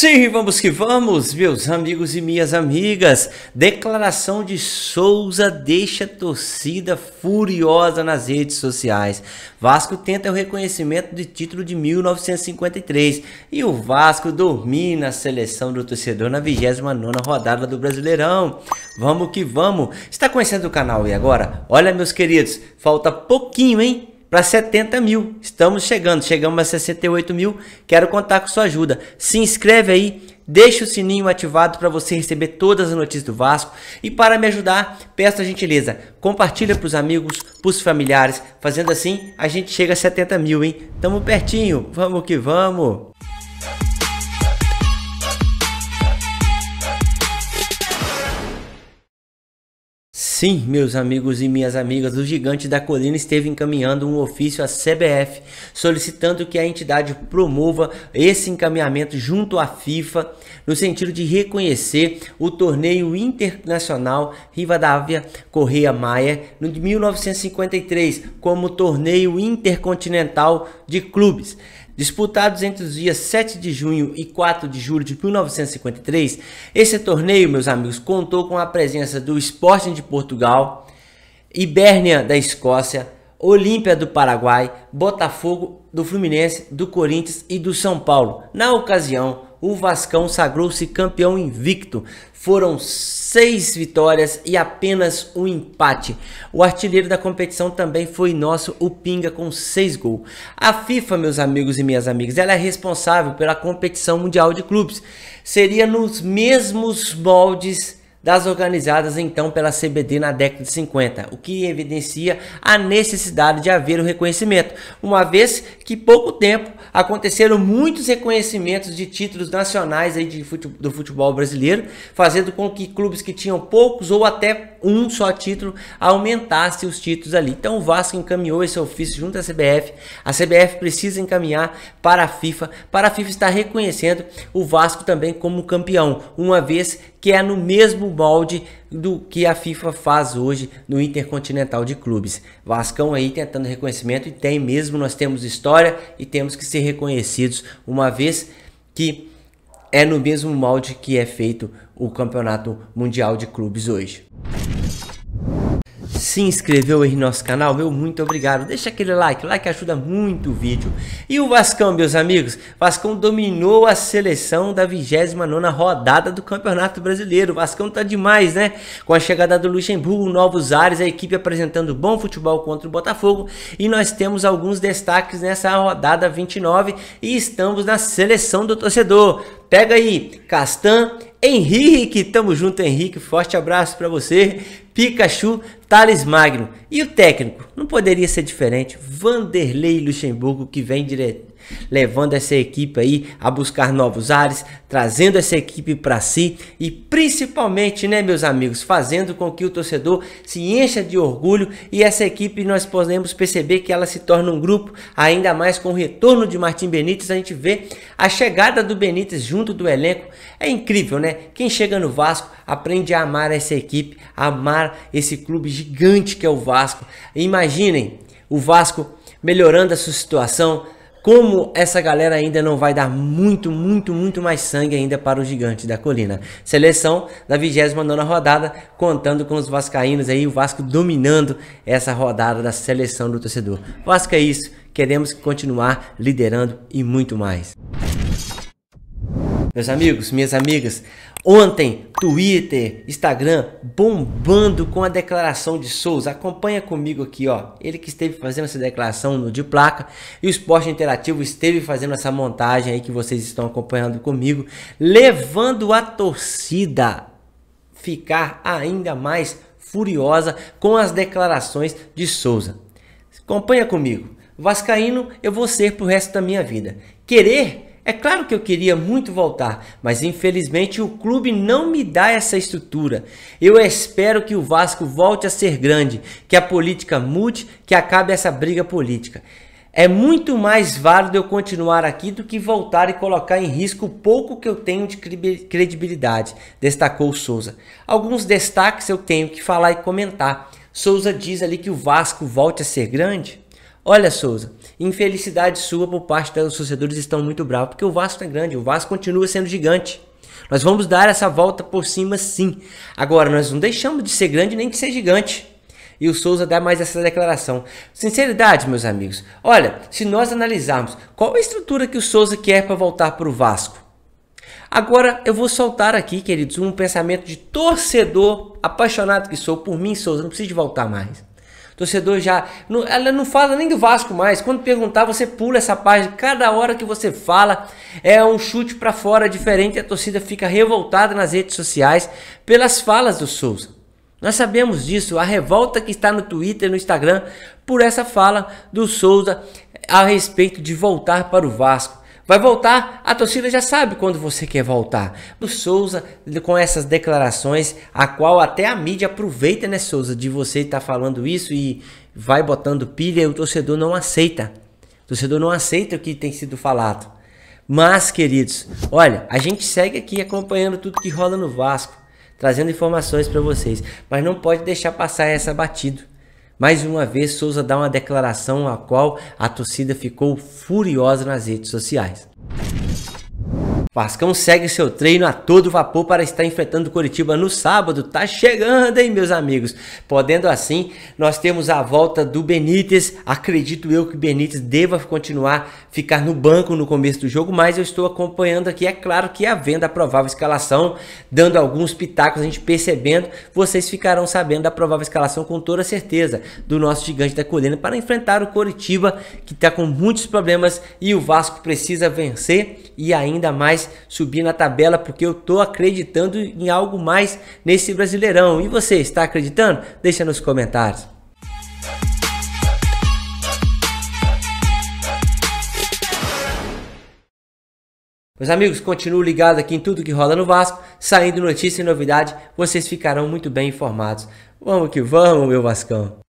sim, vamos que vamos, meus amigos e minhas amigas. Declaração de Souza deixa torcida furiosa nas redes sociais. Vasco tenta o reconhecimento de título de 1953 e o Vasco domina a seleção do torcedor na 29ª rodada do Brasileirão. Vamos que vamos. Está conhecendo o canal e agora? Olha, meus queridos, falta pouquinho, hein? para 70 mil. Estamos chegando, chegamos a 68 mil. Quero contar com sua ajuda. Se inscreve aí, deixa o sininho ativado para você receber todas as notícias do Vasco. E para me ajudar, peço a gentileza, compartilha para os amigos, para os familiares. Fazendo assim, a gente chega a 70 mil, hein? Tamo pertinho, vamos que vamos! Sim, meus amigos e minhas amigas, o Gigante da Colina esteve encaminhando um ofício à CBF solicitando que a entidade promova esse encaminhamento junto à FIFA no sentido de reconhecer o torneio internacional Rivadavia Correia Maia de 1953 como torneio intercontinental de clubes disputados entre os dias 7 de junho e 4 de julho de 1953. Esse torneio, meus amigos, contou com a presença do Sporting de Portugal, Hibernia da Escócia, Olímpia do Paraguai, Botafogo do Fluminense, do Corinthians e do São Paulo. Na ocasião, o Vascão sagrou-se campeão invicto. Foram seis vitórias e apenas um empate. O artilheiro da competição também foi nosso, o Pinga, com seis gols. A FIFA, meus amigos e minhas amigas, ela é responsável pela competição mundial de clubes. Seria nos mesmos moldes das organizadas então pela CBD na década de 50, o que evidencia a necessidade de haver o reconhecimento, uma vez que pouco tempo aconteceram muitos reconhecimentos de títulos nacionais aí de do futebol brasileiro, fazendo com que clubes que tinham poucos ou até um só título aumentassem os títulos ali. Então o Vasco encaminhou esse ofício junto à CBF. A CBF precisa encaminhar para a FIFA, para a FIFA estar reconhecendo o Vasco também como campeão, uma vez que é no mesmo molde do que a FIFA faz hoje no Intercontinental de Clubes. Vascão aí tentando reconhecimento e tem mesmo, nós temos história e temos que ser reconhecidos uma vez que é no mesmo molde que é feito o Campeonato Mundial de Clubes hoje se inscreveu aí no nosso canal, meu muito obrigado. Deixa aquele like, like ajuda muito o vídeo. E o Vascão, meus amigos, Vascão dominou a seleção da 29ª rodada do Campeonato Brasileiro. O Vascão tá demais, né? Com a chegada do Luxemburgo, novos ares, a equipe apresentando bom futebol contra o Botafogo e nós temos alguns destaques nessa rodada 29 e estamos na seleção do torcedor. Pega aí, Castan Henrique, tamo junto Henrique, forte abraço para você. Pikachu, Thales Magno. E o técnico? Não poderia ser diferente. Vanderlei Luxemburgo, que vem direto levando essa equipe aí a buscar novos ares, trazendo essa equipe para si e principalmente, né, meus amigos, fazendo com que o torcedor se encha de orgulho e essa equipe nós podemos perceber que ela se torna um grupo, ainda mais com o retorno de Martim Benítez, a gente vê a chegada do Benítez junto do elenco. É incrível, né? Quem chega no Vasco aprende a amar essa equipe, amar esse clube gigante que é o Vasco. Imaginem o Vasco melhorando a sua situação, como essa galera ainda não vai dar muito, muito, muito mais sangue ainda para o gigante da colina. Seleção da 29 rodada, contando com os vascaínos aí, o Vasco dominando essa rodada da seleção do torcedor. Vasco é isso, queremos continuar liderando e muito mais. Meus amigos, minhas amigas, Ontem, Twitter, Instagram bombando com a declaração de Souza. Acompanha comigo aqui, ó. Ele que esteve fazendo essa declaração no de placa e o Esporte Interativo esteve fazendo essa montagem aí que vocês estão acompanhando comigo, levando a torcida ficar ainda mais furiosa com as declarações de Souza. Acompanha comigo. Vascaíno eu vou ser pro resto da minha vida. Querer é claro que eu queria muito voltar, mas infelizmente o clube não me dá essa estrutura. Eu espero que o Vasco volte a ser grande, que a política mude, que acabe essa briga política. É muito mais válido eu continuar aqui do que voltar e colocar em risco o pouco que eu tenho de credibilidade, destacou Souza. Alguns destaques eu tenho que falar e comentar. Souza diz ali que o Vasco volte a ser grande? Olha, Souza, infelicidade sua por parte dos torcedores estão muito bravos, porque o Vasco é grande, o Vasco continua sendo gigante. Nós vamos dar essa volta por cima sim. Agora, nós não deixamos de ser grande nem de ser gigante. E o Souza dá mais essa declaração. Sinceridade, meus amigos. Olha, se nós analisarmos qual a estrutura que o Souza quer para voltar para o Vasco. Agora eu vou soltar aqui, queridos, um pensamento de torcedor apaixonado que sou por mim, Souza. Não preciso de voltar mais torcedor já. Não, ela não fala nem do Vasco mais. Quando perguntar, você pula essa página. Cada hora que você fala é um chute para fora diferente. A torcida fica revoltada nas redes sociais pelas falas do Souza. Nós sabemos disso, a revolta que está no Twitter e no Instagram por essa fala do Souza a respeito de voltar para o Vasco. Vai voltar, a torcida já sabe quando você quer voltar. O Souza, com essas declarações, a qual até a mídia aproveita, né, Souza, de você estar tá falando isso e vai botando pilha e o torcedor não aceita. O torcedor não aceita o que tem sido falado. Mas, queridos, olha, a gente segue aqui acompanhando tudo que rola no Vasco, trazendo informações para vocês, mas não pode deixar passar essa batida. Mais uma vez, Souza dá uma declaração a qual a torcida ficou furiosa nas redes sociais. Vascão segue seu treino a todo vapor para estar enfrentando Curitiba no sábado. Tá chegando, hein, meus amigos? Podendo assim, nós temos a volta do Benítez. Acredito eu que Benítez deva continuar ficar no banco no começo do jogo, mas eu estou acompanhando aqui, é claro que a venda a provável escalação, dando alguns pitacos, a gente percebendo, vocês ficarão sabendo da provável escalação com toda certeza do nosso gigante da colina para enfrentar o Coritiba, que está com muitos problemas e o Vasco precisa vencer e ainda mais mais subir na tabela, porque eu estou acreditando em algo mais nesse Brasileirão. E você, está acreditando? Deixa nos comentários. Meus amigos, continuo ligado aqui em tudo que rola no Vasco, saindo notícia e novidade, vocês ficarão muito bem informados. Vamos que vamos, meu Vascão!